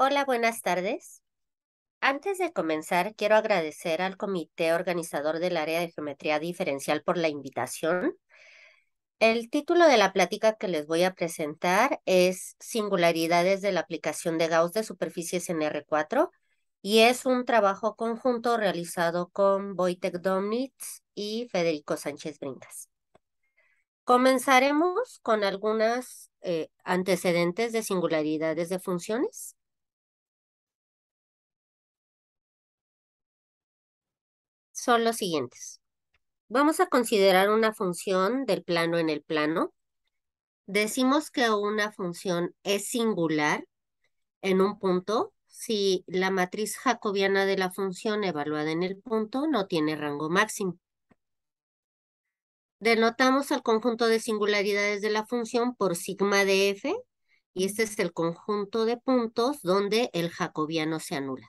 Hola, buenas tardes. Antes de comenzar, quiero agradecer al comité organizador del área de geometría diferencial por la invitación. El título de la plática que les voy a presentar es Singularidades de la aplicación de Gauss de superficies en R4 y es un trabajo conjunto realizado con Wojtek Domnitz y Federico Sánchez Brindas. Comenzaremos con algunos eh, antecedentes de singularidades de funciones. son los siguientes. Vamos a considerar una función del plano en el plano. Decimos que una función es singular en un punto si la matriz jacobiana de la función evaluada en el punto no tiene rango máximo. Denotamos al conjunto de singularidades de la función por sigma de f, y este es el conjunto de puntos donde el jacobiano se anula.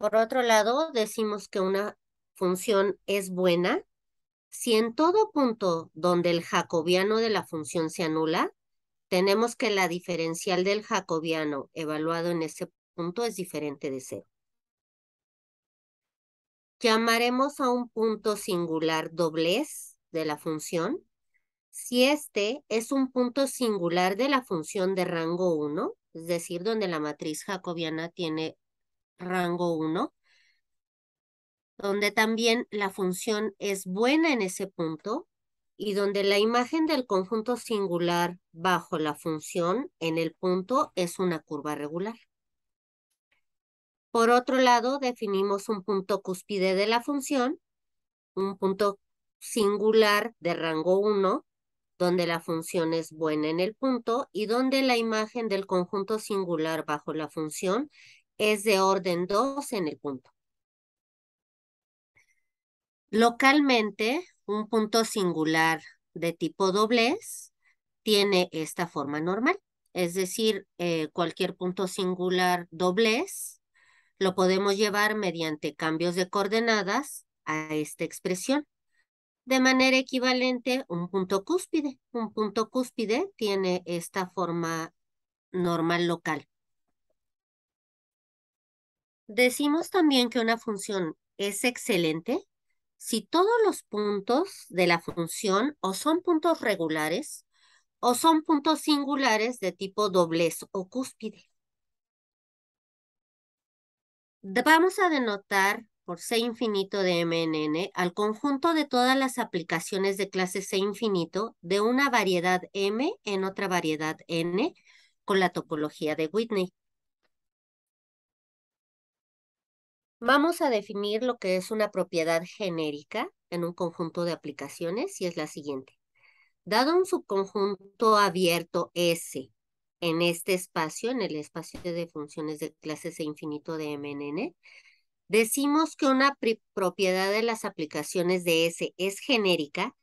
Por otro lado, decimos que una función es buena si en todo punto donde el jacobiano de la función se anula, tenemos que la diferencial del jacobiano evaluado en ese punto es diferente de cero. Llamaremos a un punto singular doblez de la función si este es un punto singular de la función de rango 1, es decir, donde la matriz jacobiana tiene rango 1, donde también la función es buena en ese punto y donde la imagen del conjunto singular bajo la función en el punto es una curva regular. Por otro lado, definimos un punto cúspide de la función, un punto singular de rango 1, donde la función es buena en el punto y donde la imagen del conjunto singular bajo la función es de orden 2 en el punto. Localmente, un punto singular de tipo doblez tiene esta forma normal. Es decir, eh, cualquier punto singular doblez lo podemos llevar mediante cambios de coordenadas a esta expresión. De manera equivalente, un punto cúspide. Un punto cúspide tiene esta forma normal local. Decimos también que una función es excelente si todos los puntos de la función o son puntos regulares o son puntos singulares de tipo doblez o cúspide. Vamos a denotar por C infinito de MNN al conjunto de todas las aplicaciones de clase C infinito de una variedad M en otra variedad N con la topología de Whitney. Vamos a definir lo que es una propiedad genérica en un conjunto de aplicaciones y es la siguiente. Dado un subconjunto abierto S en este espacio, en el espacio de funciones de clase e infinito de MNN, decimos que una propiedad de las aplicaciones de S es genérica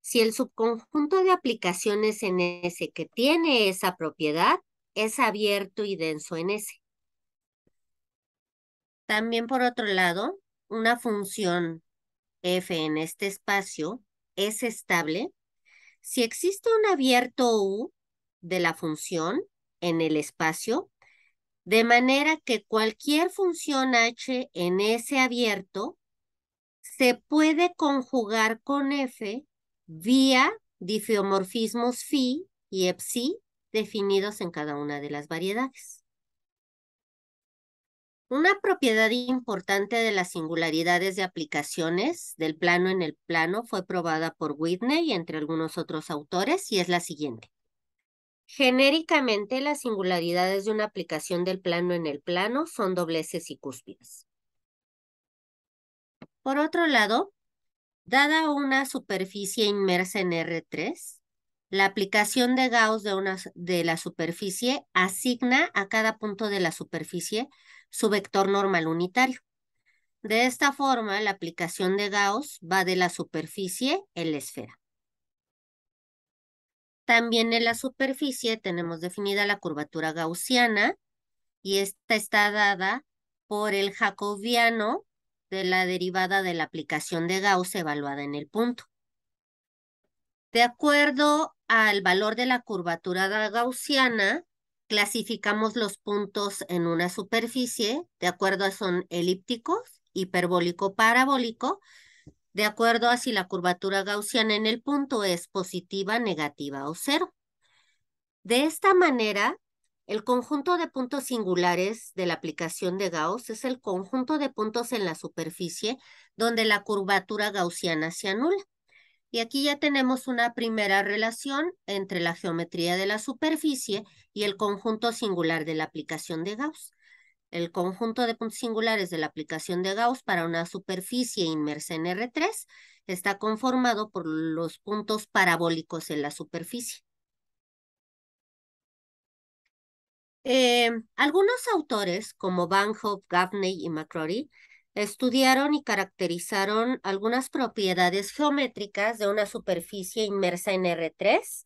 si el subconjunto de aplicaciones en S que tiene esa propiedad es abierto y denso en S. También por otro lado, una función f en este espacio es estable si existe un abierto u de la función en el espacio, de manera que cualquier función h en ese abierto se puede conjugar con f vía difeomorfismos phi y epsi definidos en cada una de las variedades. Una propiedad importante de las singularidades de aplicaciones del plano en el plano fue probada por Whitney y entre algunos otros autores y es la siguiente. Genéricamente, las singularidades de una aplicación del plano en el plano son dobleces y cúspides. Por otro lado, dada una superficie inmersa en R3, la aplicación de Gauss de, una, de la superficie asigna a cada punto de la superficie su vector normal unitario. De esta forma, la aplicación de Gauss va de la superficie en la esfera. También en la superficie tenemos definida la curvatura gaussiana y esta está dada por el jacobiano de la derivada de la aplicación de Gauss evaluada en el punto. De acuerdo al valor de la curvatura gaussiana, clasificamos los puntos en una superficie de acuerdo a son elípticos, hiperbólico, parabólico, de acuerdo a si la curvatura gaussiana en el punto es positiva, negativa o cero. De esta manera, el conjunto de puntos singulares de la aplicación de Gauss es el conjunto de puntos en la superficie donde la curvatura gaussiana se anula. Y aquí ya tenemos una primera relación entre la geometría de la superficie y el conjunto singular de la aplicación de Gauss. El conjunto de puntos singulares de la aplicación de Gauss para una superficie inmersa en R3 está conformado por los puntos parabólicos en la superficie. Eh, algunos autores, como Van Gavney y McCrory, estudiaron y caracterizaron algunas propiedades geométricas de una superficie inmersa en R3,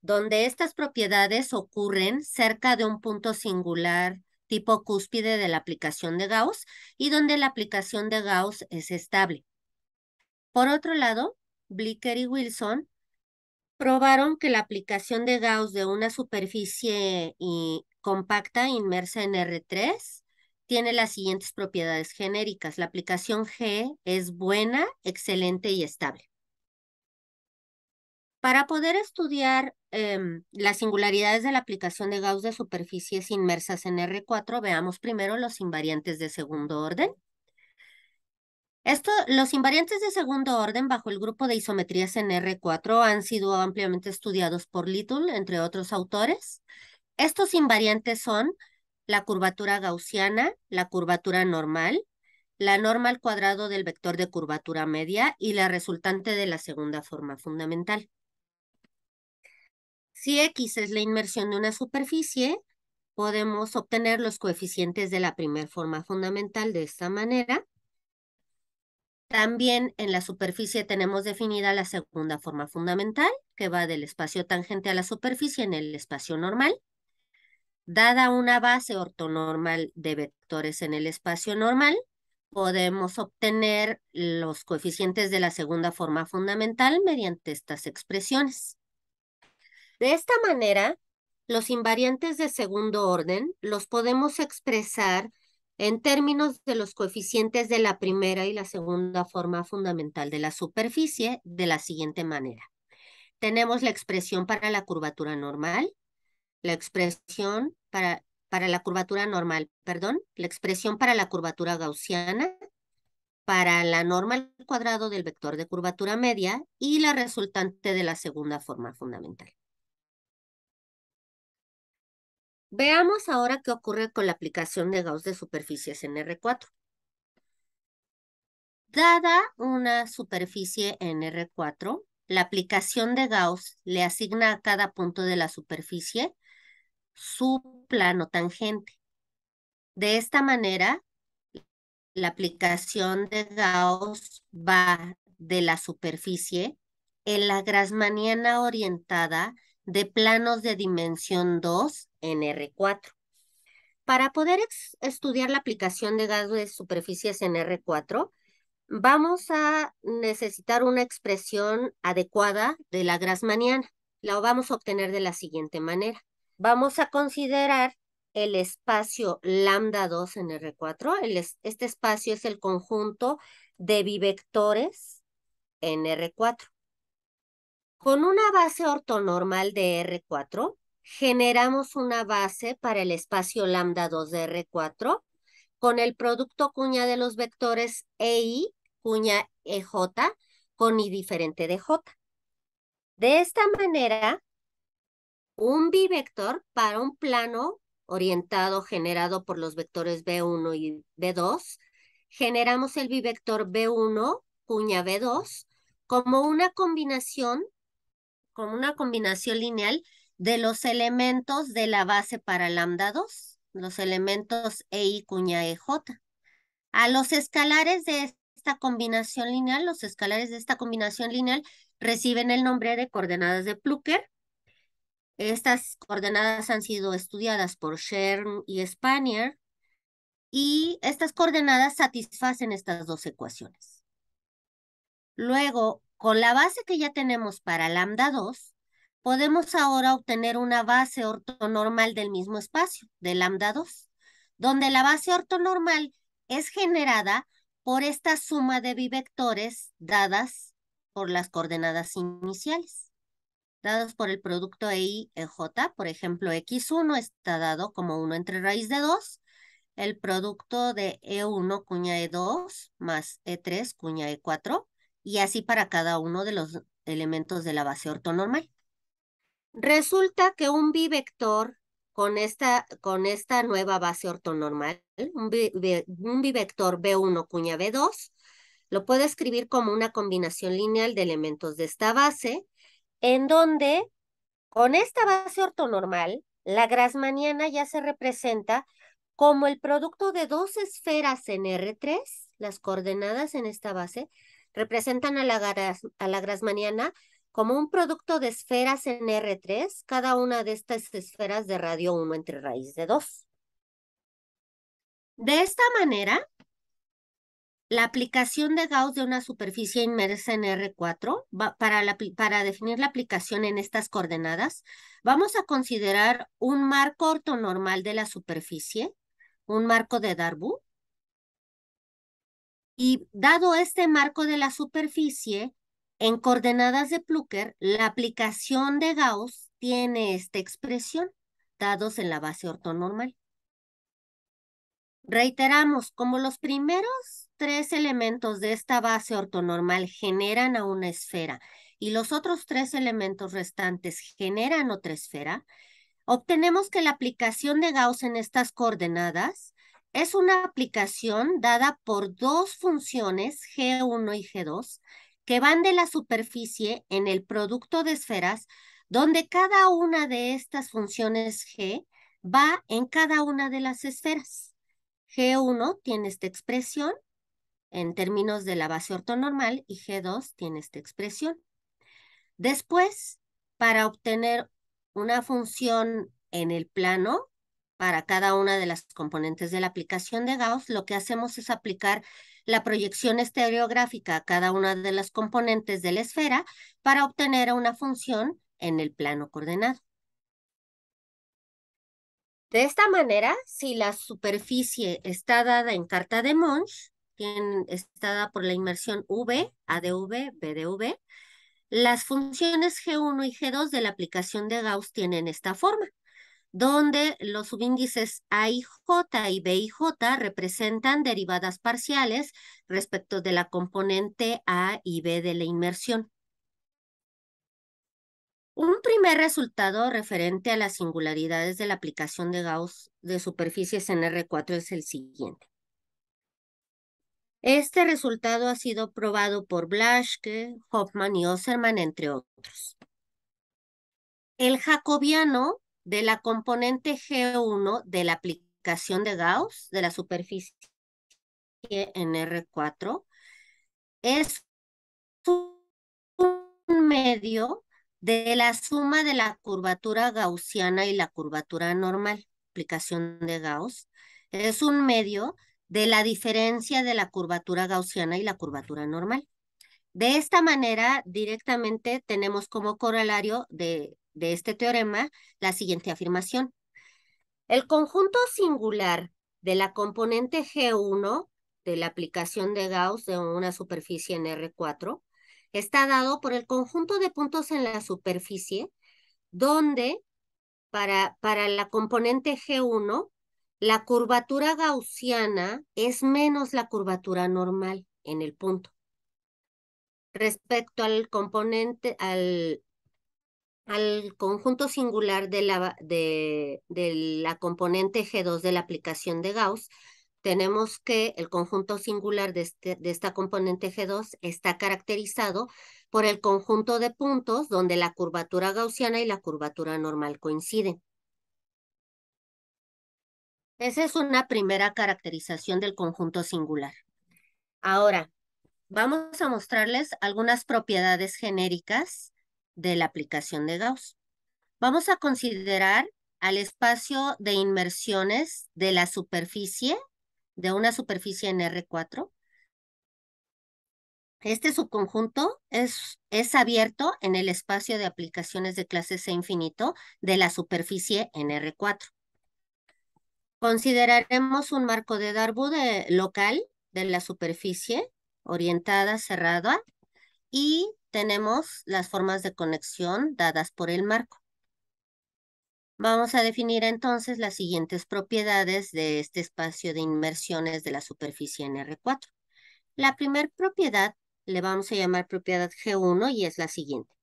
donde estas propiedades ocurren cerca de un punto singular tipo cúspide de la aplicación de Gauss y donde la aplicación de Gauss es estable. Por otro lado, Blicker y Wilson probaron que la aplicación de Gauss de una superficie compacta inmersa en R3 tiene las siguientes propiedades genéricas. La aplicación G es buena, excelente y estable. Para poder estudiar em, las singularidades de la aplicación de Gauss de superficies inmersas en R4, veamos primero los invariantes de segundo orden. Esto, los invariantes de segundo orden bajo el grupo de isometrías en R4 han sido ampliamente estudiados por Little, entre otros autores. Estos invariantes son la curvatura gaussiana, la curvatura normal, la normal cuadrado del vector de curvatura media y la resultante de la segunda forma fundamental. Si X es la inmersión de una superficie, podemos obtener los coeficientes de la primera forma fundamental de esta manera. También en la superficie tenemos definida la segunda forma fundamental, que va del espacio tangente a la superficie en el espacio normal. Dada una base ortonormal de vectores en el espacio normal, podemos obtener los coeficientes de la segunda forma fundamental mediante estas expresiones. De esta manera, los invariantes de segundo orden los podemos expresar en términos de los coeficientes de la primera y la segunda forma fundamental de la superficie de la siguiente manera. Tenemos la expresión para la curvatura normal, la expresión para, para la curvatura normal, perdón, la expresión para la curvatura gaussiana, para la norma cuadrado del vector de curvatura media y la resultante de la segunda forma fundamental. Veamos ahora qué ocurre con la aplicación de Gauss de superficies en R4. Dada una superficie en R4, la aplicación de Gauss le asigna a cada punto de la superficie su plano tangente. De esta manera, la aplicación de Gauss va de la superficie en la grasmaniana orientada de planos de dimensión 2 en R4. Para poder estudiar la aplicación de Gauss de superficies en R4, vamos a necesitar una expresión adecuada de la grasmaniana. La vamos a obtener de la siguiente manera vamos a considerar el espacio lambda 2 en R4. este espacio es el conjunto de bivectores en R4. Con una base ortonormal de R4, generamos una base para el espacio lambda 2 de R4 con el producto cuña de los vectores EI, cuña EJ, con I diferente de J. De esta manera, un bivector para un plano orientado generado por los vectores B1 y B2, generamos el bivector B1 cuña B2 como una combinación, como una combinación lineal de los elementos de la base para lambda 2, los elementos EI cuña EJ. A los escalares de esta combinación lineal, los escalares de esta combinación lineal reciben el nombre de coordenadas de Plucker estas coordenadas han sido estudiadas por Shern y Spanier y estas coordenadas satisfacen estas dos ecuaciones. Luego, con la base que ya tenemos para lambda 2, podemos ahora obtener una base ortonormal del mismo espacio, de lambda 2, donde la base ortonormal es generada por esta suma de bivectores dadas por las coordenadas iniciales. Dados por el producto e, eh, J, por ejemplo, X1 está dado como 1 entre raíz de 2, el producto de E1 cuña E2 más E3 cuña E4, y así para cada uno de los elementos de la base ortonormal. Resulta que un bivector con esta, con esta nueva base ortonormal, un, bi, un bivector B1 cuña B2, lo puedo escribir como una combinación lineal de elementos de esta base, en donde con esta base ortonormal, la grasmaniana ya se representa como el producto de dos esferas en R3, las coordenadas en esta base, representan a la, grasmaniana como un producto de esferas en R3, cada una de estas esferas de radio 1 entre raíz de 2. De esta manera, la aplicación de Gauss de una superficie inmersa en R4, para, para definir la aplicación en estas coordenadas, vamos a considerar un marco ortonormal de la superficie, un marco de Darboux. Y dado este marco de la superficie, en coordenadas de Plucker, la aplicación de Gauss tiene esta expresión, dados en la base ortonormal. Reiteramos, como los primeros tres elementos de esta base ortonormal generan a una esfera y los otros tres elementos restantes generan otra esfera, obtenemos que la aplicación de Gauss en estas coordenadas es una aplicación dada por dos funciones G1 y G2 que van de la superficie en el producto de esferas donde cada una de estas funciones G va en cada una de las esferas. G1 tiene esta expresión en términos de la base ortonormal y G2 tiene esta expresión. Después, para obtener una función en el plano para cada una de las componentes de la aplicación de Gauss, lo que hacemos es aplicar la proyección estereográfica a cada una de las componentes de la esfera para obtener una función en el plano coordenado. De esta manera, si la superficie está dada en carta de Monge, está dada por la inmersión V, ADV, BDV. Las funciones G1 y G2 de la aplicación de Gauss tienen esta forma, donde los subíndices A y J y B y J representan derivadas parciales respecto de la componente A y B de la inmersión. Un primer resultado referente a las singularidades de la aplicación de Gauss de superficies en R4 es el siguiente. Este resultado ha sido probado por Blaschke, Hoffman y Osserman, entre otros. El jacobiano de la componente G1 de la aplicación de Gauss de la superficie en R4 es un medio de la suma de la curvatura gaussiana y la curvatura normal, aplicación de Gauss. Es un medio de la diferencia de la curvatura gaussiana y la curvatura normal. De esta manera, directamente tenemos como corolario de, de este teorema la siguiente afirmación. El conjunto singular de la componente G1 de la aplicación de Gauss de una superficie en R4 está dado por el conjunto de puntos en la superficie donde para, para la componente G1 la curvatura gaussiana es menos la curvatura normal en el punto. Respecto al componente, al, al conjunto singular de la, de, de la componente G2 de la aplicación de Gauss, tenemos que el conjunto singular de, este, de esta componente G2 está caracterizado por el conjunto de puntos donde la curvatura gaussiana y la curvatura normal coinciden. Esa es una primera caracterización del conjunto singular. Ahora, vamos a mostrarles algunas propiedades genéricas de la aplicación de Gauss. Vamos a considerar al espacio de inmersiones de la superficie, de una superficie en R4. Este subconjunto es, es abierto en el espacio de aplicaciones de clase C infinito de la superficie en R4. Consideraremos un marco de Darboux local de la superficie orientada, cerrada, y tenemos las formas de conexión dadas por el marco. Vamos a definir entonces las siguientes propiedades de este espacio de inmersiones de la superficie en R4. La primera propiedad le vamos a llamar propiedad G1 y es la siguiente.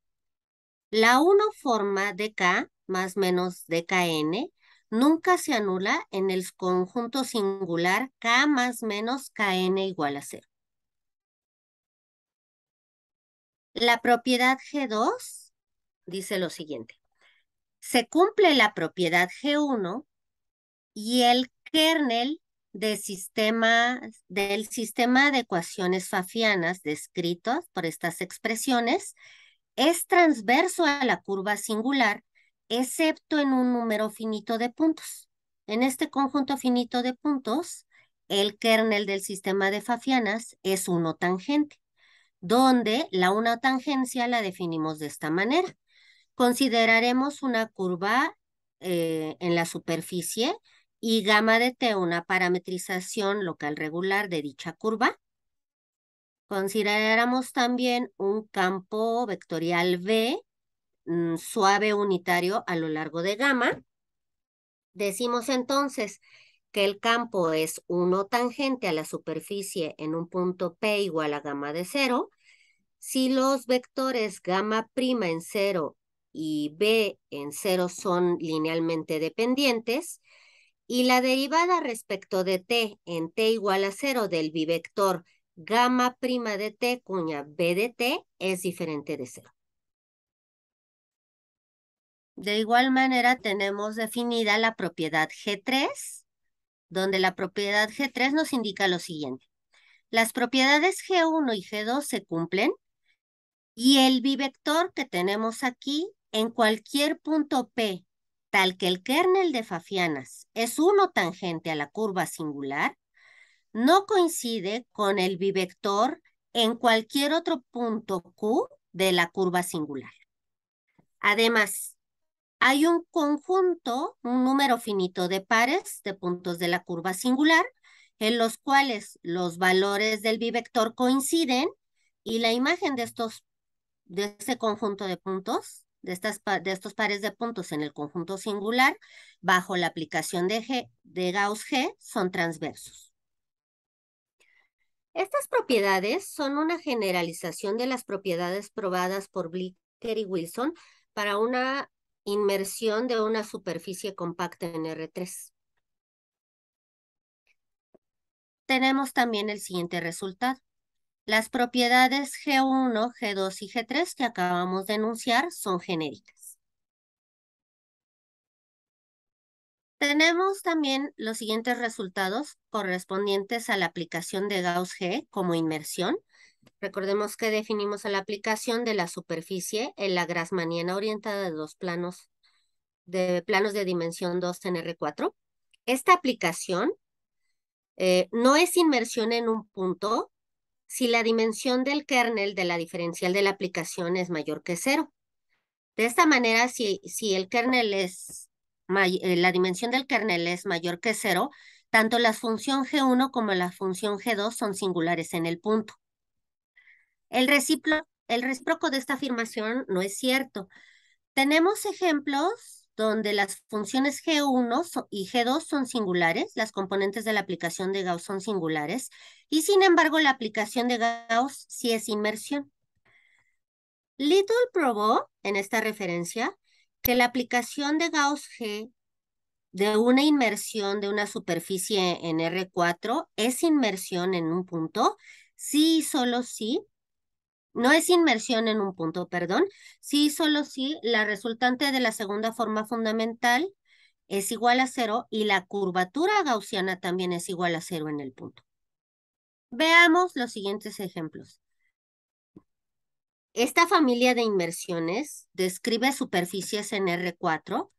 La 1 forma de K más menos kn, nunca se anula en el conjunto singular k más menos kn igual a cero. La propiedad G2 dice lo siguiente. Se cumple la propiedad G1 y el kernel de del sistema de ecuaciones fafianas descritos por estas expresiones es transverso a la curva singular excepto en un número finito de puntos. En este conjunto finito de puntos, el kernel del sistema de Fafianas es uno tangente, donde la una tangencia la definimos de esta manera. Consideraremos una curva eh, en la superficie y gamma de t una parametrización local regular de dicha curva. Consideraremos también un campo vectorial b Mm, suave unitario a lo largo de gamma. Decimos entonces que el campo es uno tangente a la superficie en un punto P igual a gamma de cero, Si los vectores gamma prima en cero y B en cero son linealmente dependientes, y la derivada respecto de t en t igual a cero del bivector gamma prima de t cuña b de t es diferente de cero. De igual manera tenemos definida la propiedad G3, donde la propiedad G3 nos indica lo siguiente. Las propiedades G1 y G2 se cumplen y el bivector que tenemos aquí en cualquier punto P, tal que el kernel de Fafianas es uno tangente a la curva singular, no coincide con el bivector en cualquier otro punto Q de la curva singular. Además, hay un conjunto, un número finito de pares de puntos de la curva singular, en los cuales los valores del bivector coinciden y la imagen de estos, de este conjunto de puntos, de, estas, de estos pares de puntos en el conjunto singular, bajo la aplicación de, G, de Gauss-G, son transversos. Estas propiedades son una generalización de las propiedades probadas por Blicker y Wilson para una Inmersión de una superficie compacta en R3. Tenemos también el siguiente resultado. Las propiedades G1, G2 y G3 que acabamos de enunciar son genéricas. Tenemos también los siguientes resultados correspondientes a la aplicación de Gauss-G como inmersión Recordemos que definimos a la aplicación de la superficie en la grasmaniana orientada de dos planos de planos de dimensión 2 en R4. Esta aplicación eh, no es inmersión en un punto si la dimensión del kernel de la diferencial de la aplicación es mayor que cero. De esta manera, si, si el kernel es eh, la dimensión del kernel es mayor que cero, tanto la función G1 como la función G2 son singulares en el punto. El recíproco, de esta afirmación no es cierto. Tenemos ejemplos donde las funciones G1 y G2 son singulares, las componentes de la aplicación de Gauss son singulares, y sin embargo la aplicación de Gauss sí es inmersión. Little probó en esta referencia que la aplicación de Gauss G de una inmersión de una superficie en R4 es inmersión en un punto, sí y solo sí, no es inmersión en un punto, perdón. Sí, solo si la resultante de la segunda forma fundamental es igual a cero y la curvatura gaussiana también es igual a cero en el punto. Veamos los siguientes ejemplos. Esta familia de inmersiones describe superficies en R4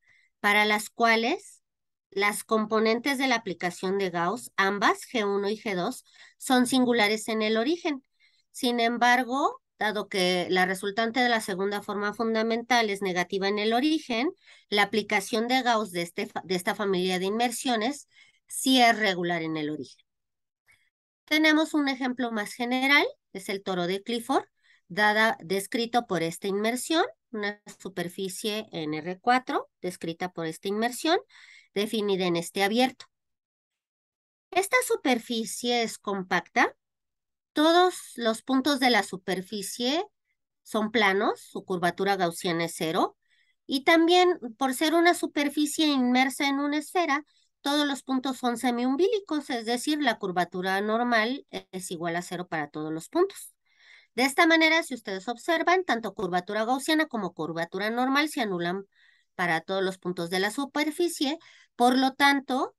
para las cuales las componentes de la aplicación de Gauss, ambas G1 y G2, son singulares en el origen. Sin embargo, dado que la resultante de la segunda forma fundamental es negativa en el origen, la aplicación de Gauss de, este de esta familia de inmersiones sí es regular en el origen. Tenemos un ejemplo más general, es el toro de Clifford, dada, descrito por esta inmersión, una superficie en R4, descrita por esta inmersión, definida en este abierto. Esta superficie es compacta, todos los puntos de la superficie son planos, su curvatura gaussiana es cero, y también por ser una superficie inmersa en una esfera, todos los puntos son semiumbílicos, es decir, la curvatura normal es igual a cero para todos los puntos. De esta manera, si ustedes observan, tanto curvatura gaussiana como curvatura normal se anulan para todos los puntos de la superficie, por lo tanto,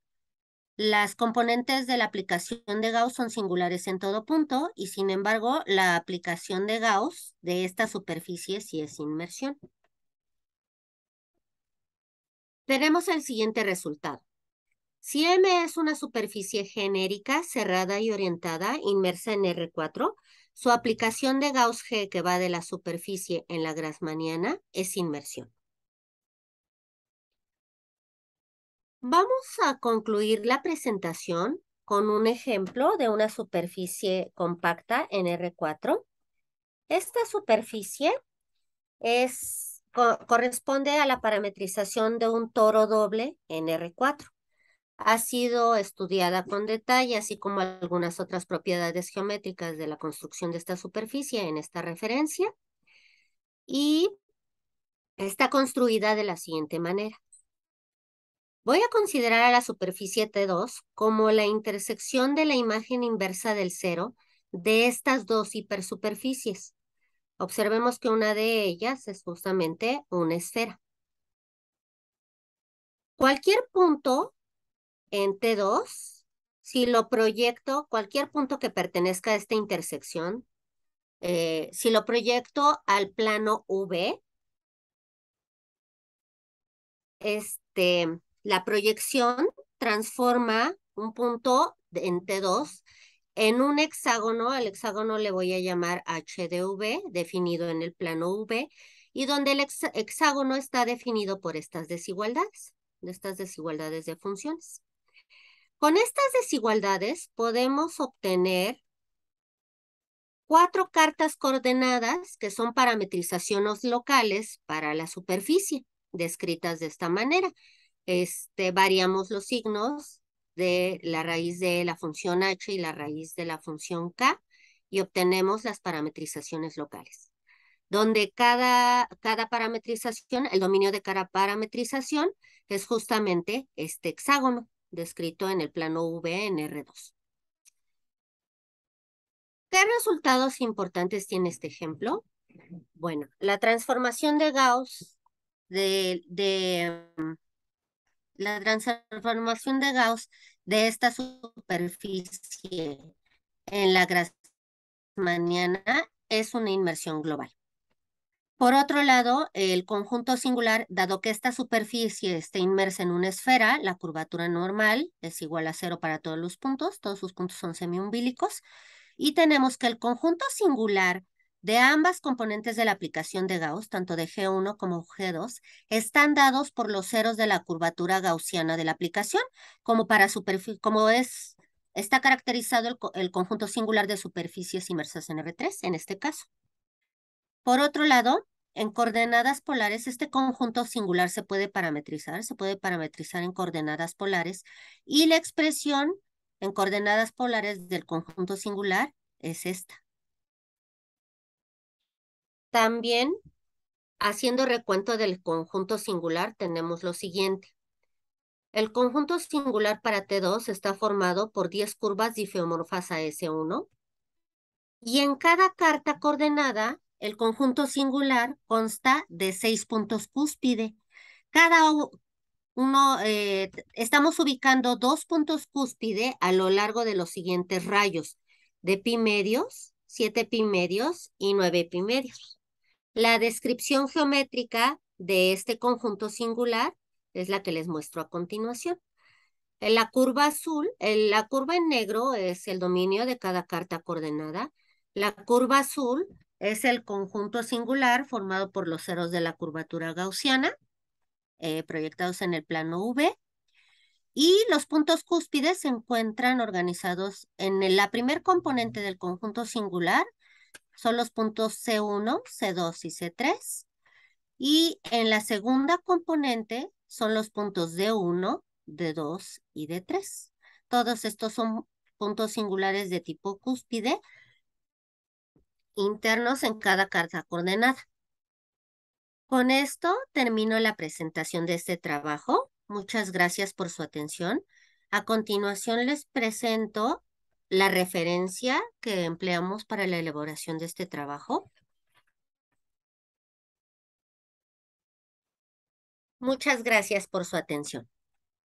las componentes de la aplicación de Gauss son singulares en todo punto y sin embargo la aplicación de Gauss de esta superficie sí es inmersión. Tenemos el siguiente resultado. Si M es una superficie genérica, cerrada y orientada, inmersa en R4, su aplicación de Gauss-G que va de la superficie en la Grassmanniana es inmersión. Vamos a concluir la presentación con un ejemplo de una superficie compacta en R4. Esta superficie corresponde a la parametrización de un toro doble en R4. Ha sido estudiada con detalle, así como algunas otras propiedades geométricas de la construcción de esta superficie en esta referencia. Y está construida de la siguiente manera. Voy a considerar a la superficie T2 como la intersección de la imagen inversa del cero de estas dos hipersuperficies. Observemos que una de ellas es justamente una esfera. Cualquier punto en T2, si lo proyecto, cualquier punto que pertenezca a esta intersección, eh, si lo proyecto al plano V, este, la proyección transforma un punto en T2 en un hexágono, al hexágono le voy a llamar HDV, definido en el plano V, y donde el hexágono está definido por estas desigualdades, estas desigualdades de funciones. Con estas desigualdades podemos obtener cuatro cartas coordenadas que son parametrizaciones locales para la superficie, descritas de esta manera este, variamos los signos de la raíz de la función h y la raíz de la función k y obtenemos las parametrizaciones locales, donde cada, cada parametrización, el dominio de cada parametrización es justamente este hexágono descrito en el plano V en R2. ¿Qué resultados importantes tiene este ejemplo? Bueno, la transformación de Gauss de em, la transformación de Gauss de esta superficie en la mañana es una inmersión global. Por otro lado, el conjunto singular, dado que esta superficie esté inmersa en una esfera, la curvatura normal es igual a cero para todos los puntos, todos sus puntos son semiumbílicos, y tenemos que el conjunto singular de ambas componentes de la aplicación de Gauss, tanto de G1 como G2, están dados por los ceros de la curvatura gaussiana de la aplicación, como, para como es, está caracterizado el, el conjunto singular de superficies inmersas en R3, en este caso. Por otro lado, en coordenadas polares, este conjunto singular se puede parametrizar, se puede parametrizar en coordenadas polares, y la expresión en coordenadas polares del conjunto singular es esta. También, haciendo recuento del conjunto singular, tenemos lo siguiente. El conjunto singular para T2 está formado por 10 curvas difeomorfas a S1 y en cada carta coordenada el conjunto singular consta de 6 puntos cúspide. Cada uno, eh, estamos ubicando dos puntos cúspide a lo largo de los siguientes rayos, de pi medios, 7 pi medios y 9 pi medios. La descripción geométrica de este conjunto singular es la que les muestro a continuación. la curva azul, la curva en negro es el dominio de cada carta coordenada. La curva azul es el conjunto singular formado por los ceros de la curvatura gaussiana eh, proyectados en el plano V. Y los puntos cúspides se encuentran organizados en la primer componente del conjunto singular, son los puntos C1, C2 y C3. Y en la segunda componente son los puntos D1, D2 y D3. Todos estos son puntos singulares de tipo cúspide internos en cada carta coordenada. Con esto termino la presentación de este trabajo. Muchas gracias por su atención. A continuación les presento la referencia que empleamos para la elaboración de este trabajo. Muchas gracias por su atención.